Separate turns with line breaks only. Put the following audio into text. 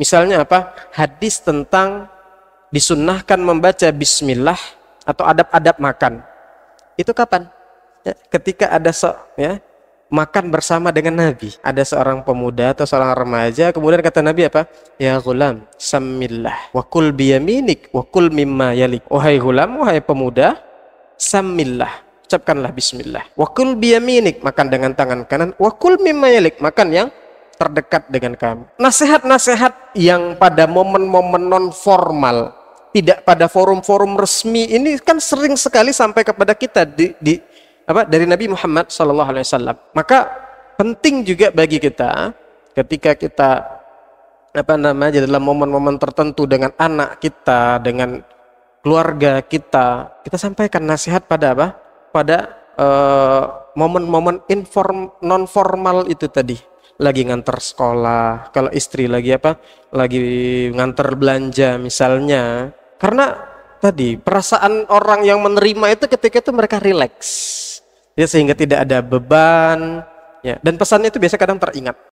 Misalnya apa? Hadis tentang disunnahkan membaca bismillah atau adab-adab makan. Itu kapan? Ya, ketika ada so, ya, makan bersama dengan Nabi. Ada seorang pemuda atau seorang remaja, kemudian kata Nabi apa? Ya gulam, samillah, wakul biyaminik, wakul mimma yalik. Wahai gulam, wahai pemuda, samillah, ucapkanlah bismillah. Wakul biyaminik, makan dengan tangan kanan. Wakul mimma yalik, makan yang terdekat dengan kami. Nasihat-nasihat yang pada momen-momen non formal, tidak pada forum-forum resmi ini kan sering sekali sampai kepada kita di, di apa dari Nabi Muhammad Sallallahu Alaihi Wasallam. Maka penting juga bagi kita ketika kita apa namanya dalam momen-momen tertentu dengan anak kita, dengan keluarga kita, kita sampaikan nasihat pada apa? Pada eh, momen-momen uh, inform non formal itu tadi lagi nganter sekolah, kalau istri lagi apa? Lagi nganter belanja misalnya. Karena tadi perasaan orang yang menerima itu ketika itu mereka rileks. Ya sehingga tidak ada beban, ya. Dan pesannya itu biasa kadang teringat.